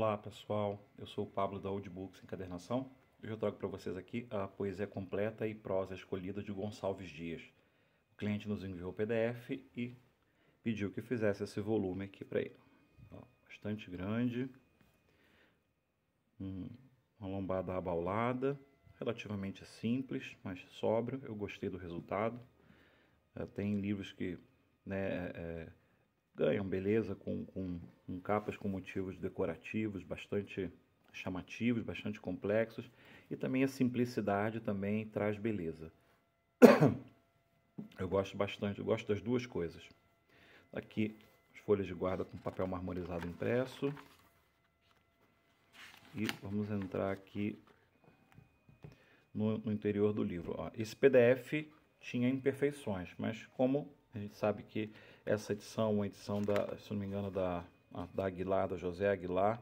Olá pessoal, eu sou o Pablo da Audiobooks Encadernação. Hoje eu trago para vocês aqui a poesia completa e prosa escolhida de Gonçalves Dias. O cliente nos enviou o PDF e pediu que fizesse esse volume aqui para ele. Ó, bastante grande, um, uma lombada abaulada, relativamente simples, mas sobra. Eu gostei do resultado. Eh, tem livros que né, eh, eh, ganham beleza com, com, com capas com motivos decorativos bastante chamativos, bastante complexos, e também a simplicidade também traz beleza. Eu gosto bastante, eu gosto das duas coisas. Tá aqui as folhas de guarda com papel marmorizado impresso. E vamos entrar aqui no, no interior do livro. Ó, esse PDF tinha imperfeições, mas como a gente sabe que essa edição, uma edição da, se não me engano, da, da Aguilar, da José Aguilar,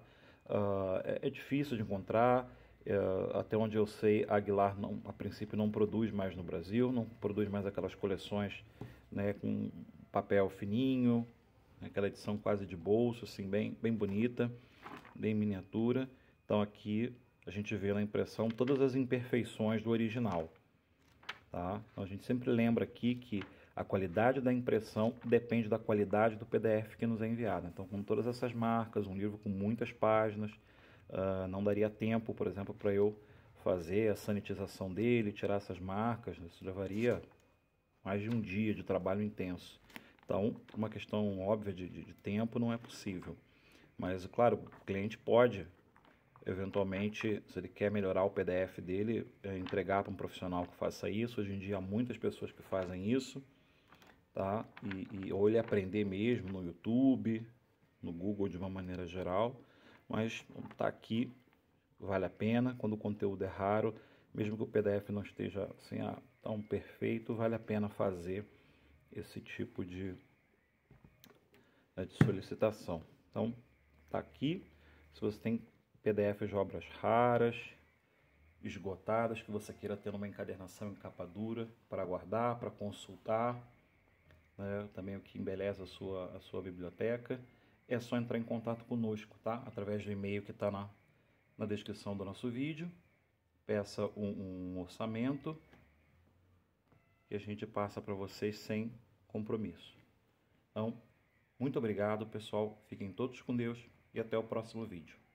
uh, é, é, difícil de encontrar. Uh, até onde eu sei, a Aguilar não, a princípio não produz mais no Brasil, não produz mais aquelas coleções né, com papel fininho, aquela edição quase de bolso, assim, bem, bem bonita, bem miniatura. Então aqui a gente vê na impressão todas as imperfeições do original. Tá? Então a gente sempre lembra aqui que a qualidade da impressão depende da qualidade do PDF que nos é enviado. Então, com todas essas marcas, um livro com muitas páginas, uh, não daria tempo, por exemplo, para eu fazer a sanitização dele, tirar essas marcas. Isso levaria mais de um dia de trabalho intenso. Então, uma questão óbvia de, de, de tempo não é possível. Mas, claro, o cliente pode eventualmente, se ele quer melhorar o PDF dele, é entregar para um profissional que faça isso. Hoje em dia há muitas pessoas que fazem isso, tá? E, e, ou ele aprender mesmo no YouTube, no Google de uma maneira geral, mas tá aqui, vale a pena. Quando o conteúdo é raro, mesmo que o PDF não esteja assim, ah, tão perfeito, vale a pena fazer esse tipo de, né, de solicitação. Então, tá aqui. Se você tem PDFs de obras raras, esgotadas, que você queira ter numa encadernação em capa dura para guardar, para consultar, né? também o que embeleza a sua, a sua biblioteca. É só entrar em contato conosco, tá? Através do e-mail que está na, na descrição do nosso vídeo. Peça um, um orçamento que a gente passa para vocês sem compromisso. Então, muito obrigado, pessoal. Fiquem todos com Deus e até o próximo vídeo.